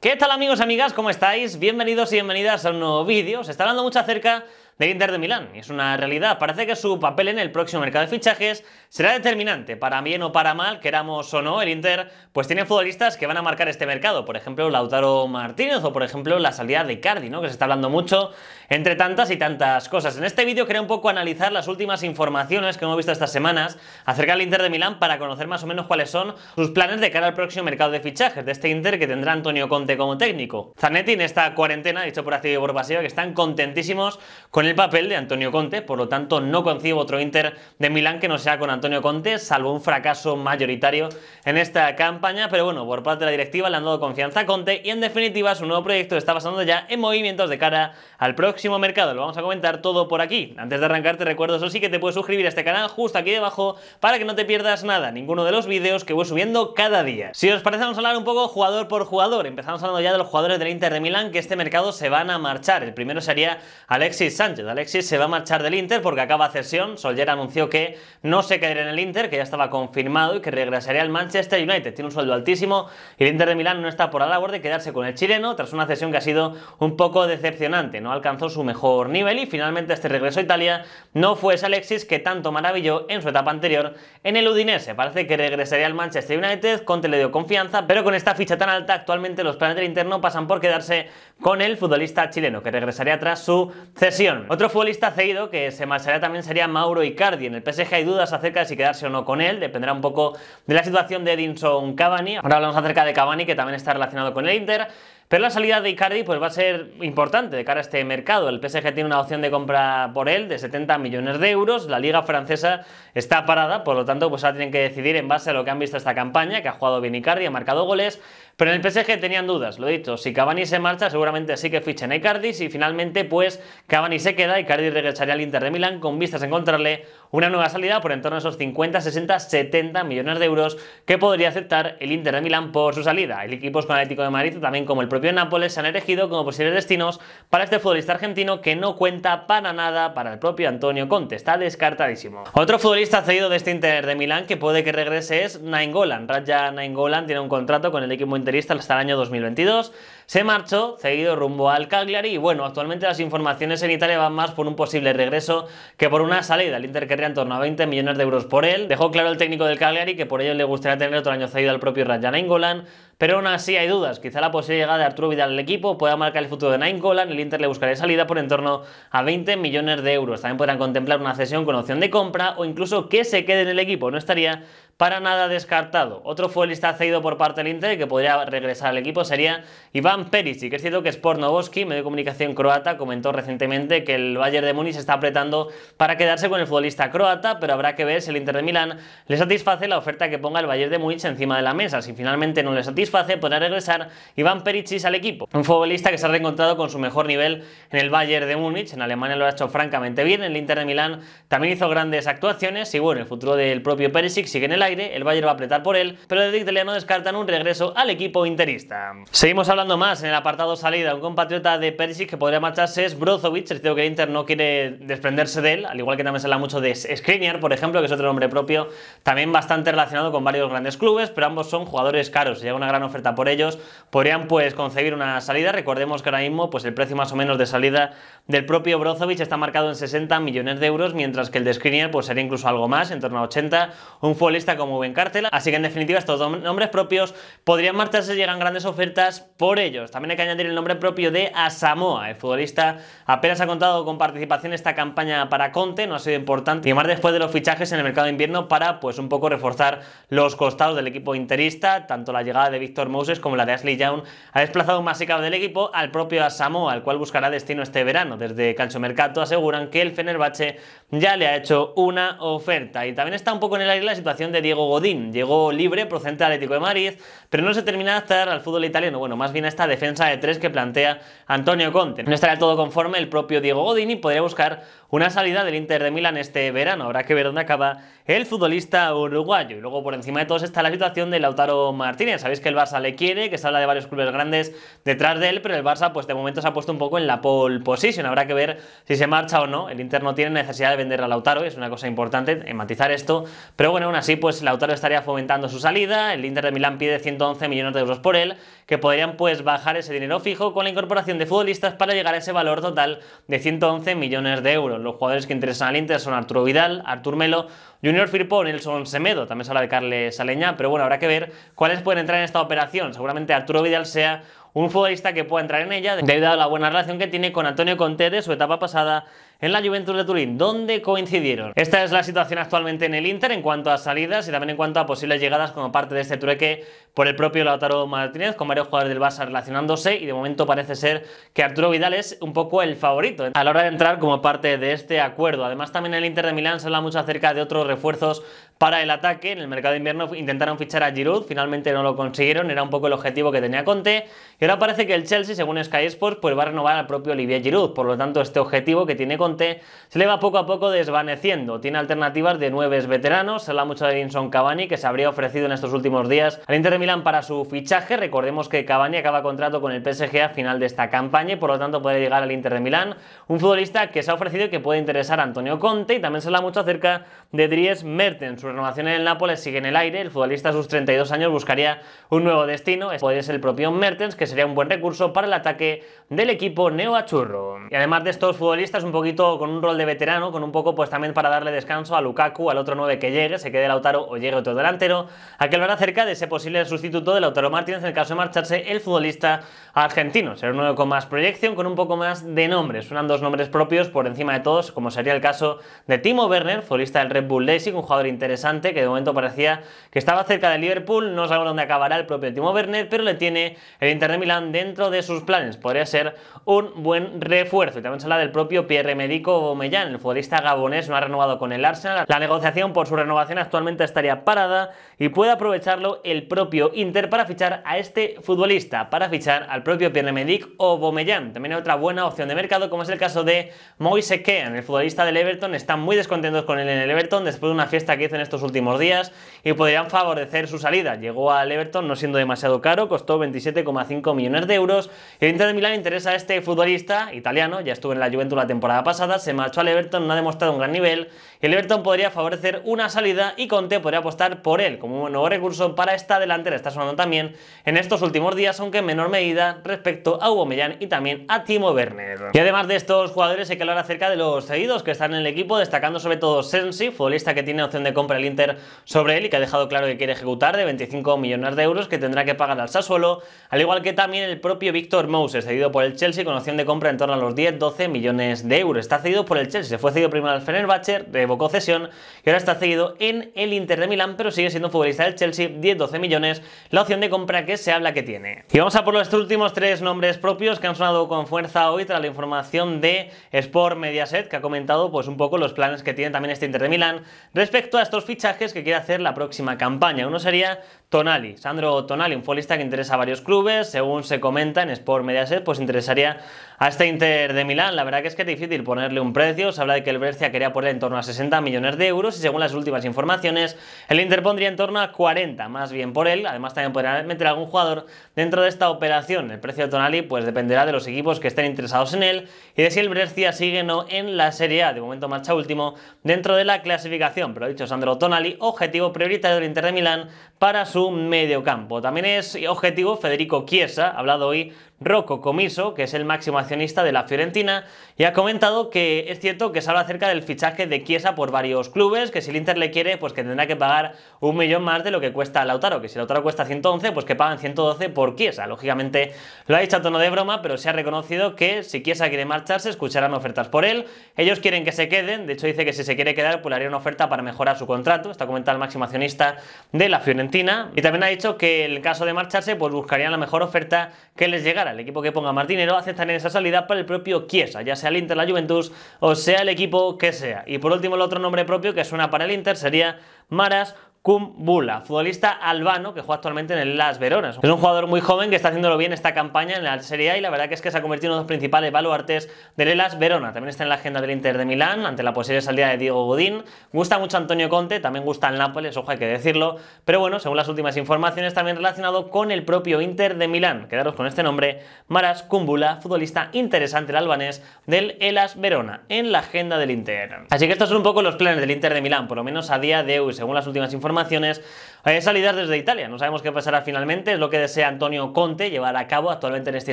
¿Qué tal amigos, amigas? ¿Cómo estáis? Bienvenidos y bienvenidas a un nuevo vídeo. Se está hablando mucho acerca del Inter de Milán. Y es una realidad. Parece que su papel en el próximo mercado de fichajes será determinante. Para bien o para mal, queramos o no, el Inter pues tiene futbolistas que van a marcar este mercado. Por ejemplo, Lautaro Martínez o por ejemplo la salida de Cardi, ¿no? que se está hablando mucho entre tantas y tantas cosas. En este vídeo quería un poco analizar las últimas informaciones que hemos visto estas semanas acerca del Inter de Milán para conocer más o menos cuáles son sus planes de cara al próximo mercado de fichajes de este Inter que tendrá Antonio Conte como técnico. Zanetti en esta cuarentena, dicho por activo y por pasiva, que están contentísimos con el papel de Antonio Conte, por lo tanto no concibo otro Inter de Milán que no sea con Antonio Conte, salvo un fracaso mayoritario en esta campaña, pero bueno, por parte de la directiva le han dado confianza a Conte y en definitiva su nuevo proyecto está pasando ya en movimientos de cara al próximo mercado. Lo vamos a comentar todo por aquí. Antes de arrancar te recuerdo eso sí que te puedes suscribir a este canal justo aquí debajo para que no te pierdas nada, ninguno de los vídeos que voy subiendo cada día. Si os parece vamos a hablar un poco jugador por jugador. Empezamos hablando ya de los jugadores del Inter de Milán que este mercado se van a marchar. El primero sería Alexis Sánchez Alexis se va a marchar del Inter porque acaba cesión. Solier anunció que no se quedaría en el Inter, que ya estaba confirmado y que regresaría al Manchester United. Tiene un sueldo altísimo y el Inter de Milán no está por la labor de quedarse con el chileno tras una cesión que ha sido un poco decepcionante. No alcanzó su mejor nivel y finalmente este regreso a Italia no fue ese Alexis que tanto maravilló en su etapa anterior en el Udinese. Parece que regresaría al Manchester United, Conte le dio confianza, pero con esta ficha tan alta actualmente los planes del Inter no pasan por quedarse con el futbolista chileno que regresaría tras su cesión. Otro futbolista cedido que se marcharía también sería Mauro Icardi. En el PSG hay dudas acerca de si quedarse o no con él, dependerá un poco de la situación de Edinson Cavani. Ahora hablamos acerca de Cavani, que también está relacionado con el Inter. Pero la salida de Icardi pues, va a ser importante de cara a este mercado. El PSG tiene una opción de compra por él de 70 millones de euros. La liga francesa está parada, por lo tanto, pues ahora tienen que decidir en base a lo que han visto esta campaña, que ha jugado bien Icardi, ha marcado goles, pero en el PSG tenían dudas, lo he dicho, si Cavani se marcha seguramente sí que fichen a Icardi, Y finalmente pues Cavani se queda, y Icardi regresaría al Inter de Milán con vistas a encontrarle una nueva salida por en torno a esos 50, 60, 70 millones de euros que podría aceptar el Inter de Milán por su salida. El equipo con Atlético de Madrid, también como el propio Nápoles, se han elegido como posibles destinos para este futbolista argentino que no cuenta para nada para el propio Antonio Conte, está descartadísimo. Otro futbolista cedido de este Inter de Milán que puede que regrese es Nainggolan. Raja Nainggolan tiene un contrato con el equipo hasta el año 2022. Se marchó, seguido rumbo al Cagliari, y bueno, actualmente las informaciones en Italia van más por un posible regreso que por una salida. El Inter querría en torno a 20 millones de euros por él. Dejó claro el técnico del Cagliari que por ello le gustaría tener otro año cedido al propio Rajan Ingolan. pero aún así hay dudas. Quizá la posible llegada de Arturo Vidal al equipo pueda marcar el futuro de Nainggolan. El Inter le buscaría salida por en torno a 20 millones de euros. También podrán contemplar una cesión con opción de compra o incluso que se quede en el equipo. No estaría para nada descartado. Otro futbolista cedido por parte del Inter que podría regresar al equipo sería Iván Ivan Perisic. Es cierto que Sport Novoski, medio de comunicación croata, comentó recientemente que el Bayern de Múnich está apretando para quedarse con el futbolista croata, pero habrá que ver si el Inter de Milán le satisface la oferta que ponga el Bayern de Múnich encima de la mesa. Si finalmente no le satisface, podrá regresar Iván Perisic al equipo. Un futbolista que se ha reencontrado con su mejor nivel en el Bayern de Múnich. En Alemania lo ha hecho francamente bien. En el Inter de Milán también hizo grandes actuaciones. Y bueno, el futuro del propio Perisic sigue en el aire. El Bayern va a apretar por él, pero desde italiano descartan un regreso al equipo interista. Seguimos hablando más en el apartado salida. Un compatriota de Perisic que podría marcharse es Brozovic. El tío que Inter no quiere desprenderse de él, al igual que también se habla mucho de Skriniar, por ejemplo, que es otro nombre propio, también bastante relacionado con varios grandes clubes, pero ambos son jugadores caros. Si llega una gran oferta por ellos, podrían pues concebir una salida. Recordemos que ahora mismo pues el precio más o menos de salida del propio Brozovic está marcado en 60 millones de euros, mientras que el de Skriniar pues sería incluso algo más, en torno a 80, un futbolista como Cártela. Así que en definitiva estos dos nombres propios podrían marcharse si llegan grandes ofertas por ellos. También hay que añadir el nombre propio de Asamoa. El futbolista apenas ha contado con participación en esta campaña para Conte, no ha sido importante, y más después de los fichajes en el mercado de invierno para pues un poco reforzar los costados del equipo interista, tanto la llegada de Víctor Moses como la de Ashley Young ha desplazado más secado del equipo al propio Asamoa, al cual buscará destino este verano. Desde Calciomercato aseguran que el Fenerbahce ya le ha hecho una oferta. Y también está un poco en el aire la situación de Diego Godín. Llegó libre procedente del Atlético de Madrid, pero no se termina de adaptar al fútbol italiano, bueno, más bien está defensa de tres que plantea Antonio Conte. No estará todo conforme el propio Diego Godini, podría buscar una salida del Inter de Milán este verano. Habrá que ver dónde acaba el futbolista uruguayo. Y luego por encima de todos está la situación de Lautaro Martínez. Sabéis que el Barça le quiere, que se habla de varios clubes grandes detrás de él, pero el Barça pues de momento se ha puesto un poco en la pole position. Habrá que ver si se marcha o no. El Inter no tiene necesidad de vender a Lautaro, es una cosa importante en matizar esto. Pero bueno, aún así pues Lautaro estaría fomentando su salida. El Inter de Milán pide 111 millones de euros por él, que podrían pues bajar ese dinero fijo con la incorporación de futbolistas para llegar a ese valor total de 111 millones de euros. Los jugadores que interesan al Inter son Arturo Vidal, Artur Melo, Junior Firpo, Nelson Semedo. También se habla de Carles Saleña, pero bueno, habrá que ver cuáles pueden entrar en esta operación. Seguramente Arturo Vidal sea un futbolista que pueda entrar en ella debido a la buena relación que tiene con Antonio Conte de su etapa pasada en la Juventus de Turín, donde coincidieron. Esta es la situación actualmente en el Inter en cuanto a salidas y también en cuanto a posibles llegadas como parte de este trueque por el propio Lautaro Martínez, con varios jugadores del Barça relacionándose y de momento parece ser que Arturo Vidal es un poco el favorito a la hora de entrar como parte de este acuerdo. Además también el Inter de Milán se habla mucho acerca de otros refuerzos para el ataque. En el mercado de invierno intentaron fichar a Giroud, finalmente no lo consiguieron, era un poco el objetivo que tenía Conte. Y ahora parece que el Chelsea, según Sky Sports, pues va a renovar al propio Olivier Giroud. Por lo tanto, este objetivo que tiene Conte se le va poco a poco desvaneciendo. Tiene alternativas de nueve veteranos, se habla mucho de Vinson Cavani, que se habría ofrecido en estos últimos días al Inter de Milán para su fichaje. Recordemos que Cavani acaba contrato con el PSG a final de esta campaña y por lo tanto puede llegar al Inter de Milán. Un futbolista que se ha ofrecido y que puede interesar a Antonio Conte y también se habla mucho acerca de Dries Mertens. Su renovación en el Nápoles sigue en el aire, el futbolista a sus 32 años buscaría un nuevo destino, podría ser el propio Mertens, que sería un buen recurso para el ataque del equipo neoachurro. Y además de estos futbolistas un poquito con un rol de veterano, con un poco pues también para darle descanso a Lukaku, al otro 9 que llegue, se quede Lautaro o llegue otro delantero, a que hablará acerca de ese posible sustituto de Lautaro Martínez en el caso de marcharse el futbolista argentino. Será un 9 con más proyección, con un poco más de nombres, suenan dos nombres propios por encima de todos, como sería el caso de Timo Werner, futbolista del Red Bull Leipzig, un jugador interesante que de momento parecía que estaba cerca de Liverpool, no sabemos dónde acabará el propio Timo Werner, pero le tiene el Inter de Milán dentro de sus planes, podría ser un buen refuerzo. Y también se habla del propio Pierre el futbolista gabonés, no ha renovado con el Arsenal. La negociación por su renovación actualmente estaría parada y puede aprovecharlo el propio Inter para fichar a este futbolista, para fichar al propio Pierre-Emerick o Bomellán. También hay otra buena opción de mercado, como es el caso de Moise Kean, el futbolista del Everton. Están muy descontentos con él en el Everton después de una fiesta que hizo en estos últimos días y podrían favorecer su salida. Llegó al Everton no siendo demasiado caro, costó 27,5 millones de euros. El Inter de Milán interesa a este futbolista italiano, ya estuvo en la Juventus la temporada pasada se marchó al Everton, no ha demostrado un gran nivel y el Everton podría favorecer una salida y Conte podría apostar por él como un nuevo recurso para esta delantera. Está sonando también en estos últimos días, aunque en menor medida respecto a Hugo Mellán y también a Timo Werner. Y además de estos jugadores hay que hablar acerca de los seguidos que están en el equipo, destacando sobre todo Sensi, futbolista que tiene opción de compra el Inter sobre él y que ha dejado claro que quiere ejecutar de 25 millones de euros que tendrá que pagar al Sassuolo, al igual que también el propio Víctor Mous cedido por el Chelsea con opción de compra en torno a los 10-12 millones de euros. Está cedido por el Chelsea. Se fue cedido primero al Fenerbahce, revocó cesión y ahora está cedido en el Inter de Milán, pero sigue siendo futbolista del Chelsea, 10-12 millones, la opción de compra que se habla que tiene. Y vamos a por los últimos tres nombres propios que han sonado con fuerza hoy tras la información de Sport Mediaset, que ha comentado pues un poco los planes que tiene también este Inter de Milán respecto a estos fichajes que quiere hacer la próxima campaña. Uno sería Tonali, Sandro Tonali, un futbolista que interesa a varios clubes, según se comenta en Sport Mediaset, pues interesaría a este Inter de Milán, la verdad que es que es difícil ponerle un precio. Se habla de que el Brescia quería ponerle en torno a 60 millones de euros y según las últimas informaciones, el Inter pondría en torno a 40, más bien por él. Además, también podrían meter algún jugador dentro de esta operación. El precio de Tonali pues dependerá de los equipos que estén interesados en él y de si el Brescia sigue o no en la Serie A. De momento marcha último dentro de la clasificación. Pero dicho Sandro Tonali, objetivo prioritario del Inter de Milán para su mediocampo. También es objetivo Federico Chiesa, ha hablado hoy Rocco Comiso, que es el máximo accionista de la Fiorentina, y ha comentado que es cierto que se habla acerca del fichaje de Chiesa por varios clubes, que si el Inter le quiere, pues que tendrá que pagar un millón más de lo que cuesta Lautaro, que si Lautaro cuesta 111, pues que pagan 112 por Chiesa. Lógicamente lo ha dicho a tono de broma, pero se ha reconocido que si Chiesa quiere marcharse, escucharán ofertas por él. Ellos quieren que se queden, de hecho dice que si se quiere quedar, pues le haría una oferta para mejorar su contrato, está comentado el máximo accionista de la Fiorentina. Y también ha dicho que en caso de marcharse, pues buscarían la mejor oferta que les llegara. El equipo que ponga más dinero aceptaría esa salida para el propio Chiesa, ya sea el Inter, la Juventus o sea el equipo que sea. Y por último, el otro nombre propio que suena para el Inter sería Maras Kumbula, futbolista albano que juega actualmente en el Las Veronas. Es un jugador muy joven que está haciéndolo bien esta campaña en la Serie A y la verdad que es que se ha convertido en uno de los principales baluartes del Las Verona. También está en la agenda del Inter de Milán ante la posible salida de Diego Godín. Gusta mucho Antonio Conte, también gusta el Nápoles, ojo, hay que decirlo. Pero bueno, según las últimas informaciones, también relacionado con el propio Inter de Milán. Quedaros con este nombre, Maras Kumbula, futbolista interesante el albanés del Elas Verona, en la agenda del Inter. Así que estos son un poco los planes del Inter de Milán, por lo menos a día de hoy, según las últimas informaciones informaciones hay salidas desde Italia, no sabemos qué pasará finalmente, es lo que desea Antonio Conte llevar a cabo actualmente en este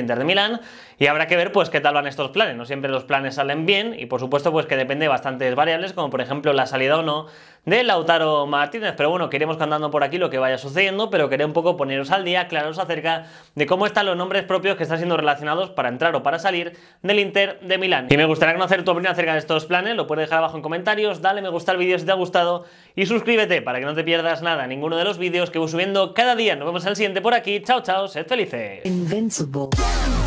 Inter de Milán y habrá que ver pues qué tal van estos planes, no siempre los planes salen bien y por supuesto pues que depende de bastantes variables como por ejemplo la salida o no de Lautaro Martínez, pero bueno, queremos andando por aquí lo que vaya sucediendo, pero quería un poco poneros al día, aclararos acerca de cómo están los nombres propios que están siendo relacionados para entrar o para salir del Inter de Milán. Y me gustaría conocer tu opinión acerca de estos planes, lo puedes dejar abajo en comentarios, dale me gusta al vídeo si te ha gustado y suscríbete para que no te pierdas nada, ninguno de los vídeos que voy subiendo cada día. Nos vemos al el siguiente por aquí. Chao, chao, sed felices.